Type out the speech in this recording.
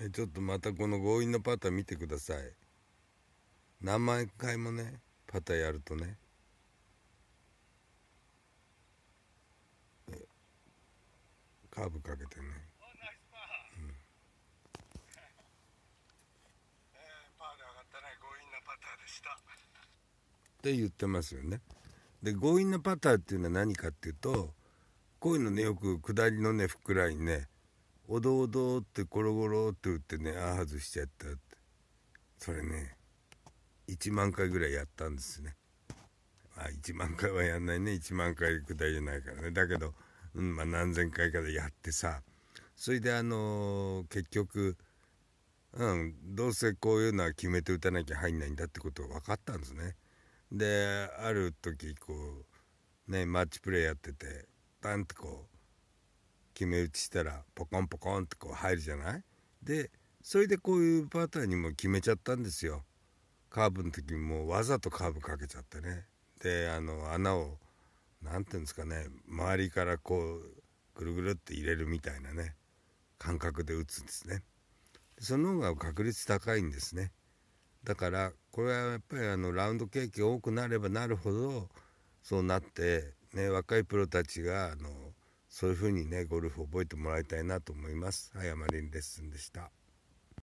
えちょっとまたこの強引なパター見てください何万回もねパターやるとねカーブかけてね、うって言ってますよね。で強引なパターっていうのは何かっていうとこういうのねよく下りのねフックラインねおどおどってゴロゴロって打ってねああ外しちゃったってそれね1万回ぐらいやったんですねまあ1万回はやんないね1万回くらいじゃないからねだけど、うんまあ、何千回かでやってさそれであのー、結局うんどうせこういうのは決めて打たなきゃ入んないんだってことが分かったんですねである時こうねマッチプレーやっててバンってこう決め打ちしたらポコンポコンってこう入るじゃないでそれでこういうパターンにも決めちゃったんですよカーブの時にもうわざとカーブかけちゃってねであの穴を何て言うんですかね周りからこうぐるぐるって入れるみたいなね感覚で打つんですねその方が確率高いんですねだからこれはやっぱりあのラウンド経験多くなればなるほどそうなってね若いプロたちがあのそういうふうにねゴルフを覚えてもらいたいなと思います。はい、あまりにレッスンでした。